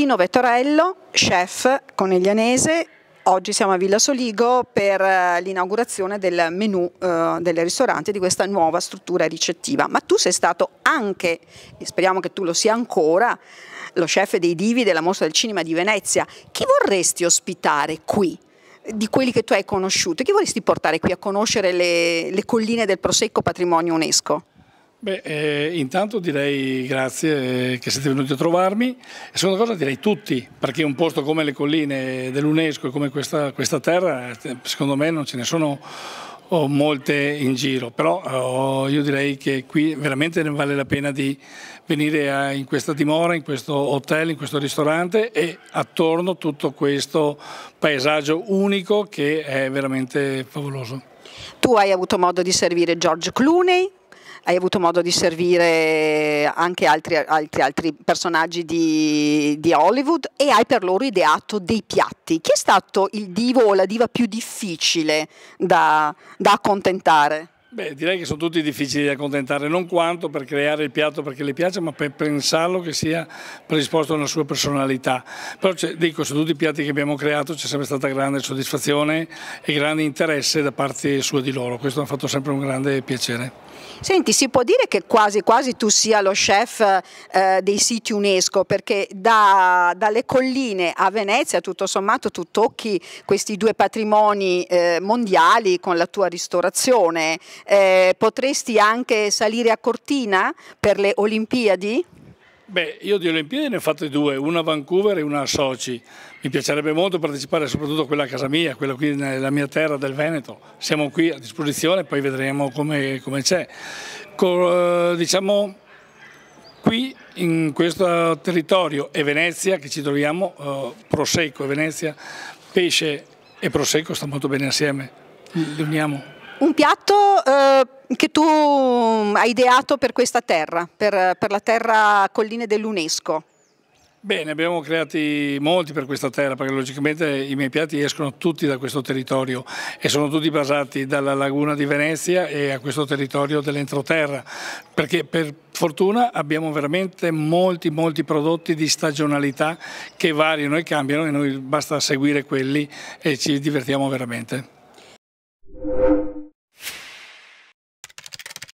Tino Vettorello, chef coneglianese. Oggi siamo a Villa Soligo per eh, l'inaugurazione del menù eh, del ristorante di questa nuova struttura ricettiva. Ma tu sei stato anche, e speriamo che tu lo sia ancora, lo chef dei divi della mostra del cinema di Venezia. Chi vorresti ospitare qui? Di quelli che tu hai conosciuto, chi vorresti portare qui a conoscere le, le colline del Prosecco Patrimonio UNESCO? Beh, eh, intanto direi grazie eh, che siete venuti a trovarmi e seconda cosa direi tutti, perché un posto come le colline dell'UNESCO e come questa, questa, terra, eh, secondo me non ce ne sono oh, molte in giro, però oh, io direi che qui veramente vale la pena di venire a, in questa dimora, in questo hotel, in questo ristorante e attorno tutto questo paesaggio unico che è veramente favoloso. Tu hai avuto modo di servire George Clooney, hai avuto modo di servire anche altri, altri, altri personaggi di, di, Hollywood e hai per loro ideato dei piatti. Chi è stato il divo o la diva più difficile da, da accontentare? Beh, direi che sono tutti difficili da accontentare, non quanto per creare il piatto perché le piace, ma per pensarlo che sia predisposto a una sua personalità. Però dico, su tutti i piatti che abbiamo creato c'è sempre stata grande soddisfazione e grande interesse da parte sua di loro, questo mi ha fatto sempre un grande piacere. Senti, si può dire che quasi quasi tu sia lo chef eh, dei siti UNESCO, perché da, dalle colline a Venezia, tutto sommato, tu tocchi questi due patrimoni eh, mondiali con la tua ristorazione. Eh, potresti anche salire a Cortina per le Olimpiadi? Beh, io di Olimpiadi ne ho fatte due, una a Vancouver e una a Sochi. Mi piacerebbe molto partecipare soprattutto a quella a casa mia, quella qui nella mia terra del Veneto. Siamo qui a disposizione, poi vedremo come, come c'è. Co, eh, diciamo, qui in questo territorio e Venezia, che ci troviamo, eh, Prosecco e Venezia, pesce e Prosecco stanno molto bene assieme, li uniamo. Un piatto eh, che tu mm, hai ideato per questa terra, per, per la terra colline dell'UNESCO. Bene, abbiamo creati molti per questa terra perché logicamente i miei piatti escono tutti da questo territorio e sono tutti basati dalla laguna di Venezia e a questo territorio dell'entroterra perché per fortuna abbiamo veramente molti molti prodotti di stagionalità che variano e cambiano e noi basta seguire quelli e ci divertiamo veramente.